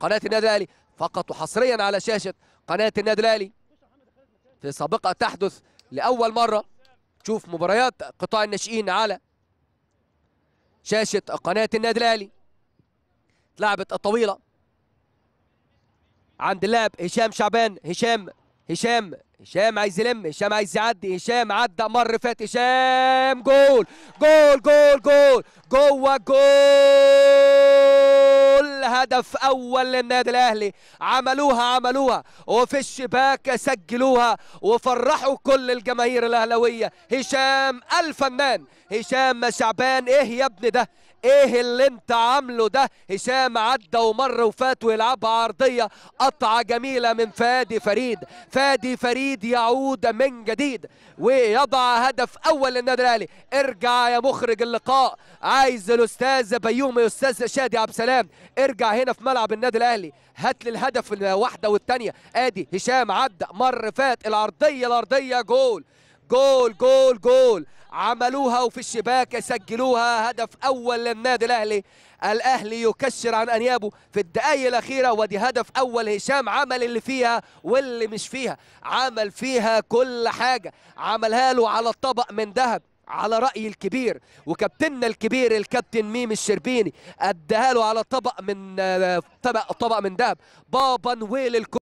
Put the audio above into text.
قناة النادي الأهلي فقط وحصريا على شاشة قناة النادي الأهلي في سابقة تحدث لأول مرة تشوف مباريات قطاع الناشئين على شاشة قناة النادي الأهلي اتلعبت الطويلة عند اللاعب هشام شعبان هشام هشام هشام عايز يلم هشام عايز يعدي هشام عدى مر فات هشام جول جول جول جول جوه جول هدف أول للنادي الأهلي عملوها عملوها وفي الشباك سجلوها وفرحوا كل الجماهير الاهلاويه هشام الفنان هشام شعبان إيه يا ابني ده ايه اللي انت عامله ده هشام عدى ومر وفات ويلعبها عرضيه قطعه جميله من فادي فريد فادي فريد يعود من جديد ويضع هدف اول للنادي الاهلي ارجع يا مخرج اللقاء عايز الاستاذ بيومي استاذ شادي عبد السلام ارجع هنا في ملعب النادي الاهلي هات لي الهدف الواحده والثانيه ادي هشام عدى مر فات العرضيه الارضيه جول جول جول جول عملوها وفي الشباك سجلوها هدف أول للنادي الأهلي الأهلي يكشر عن أنيابه في الدقايق الأخيرة ودي هدف أول هشام عمل اللي فيها واللي مش فيها عمل فيها كل حاجة عملها له على الطبق من ذهب على رأي الكبير وكابتننا الكبير الكابتن ميم الشربيني اداها له على طبق من آه، طبق طبق من دهب بابا نويل الكل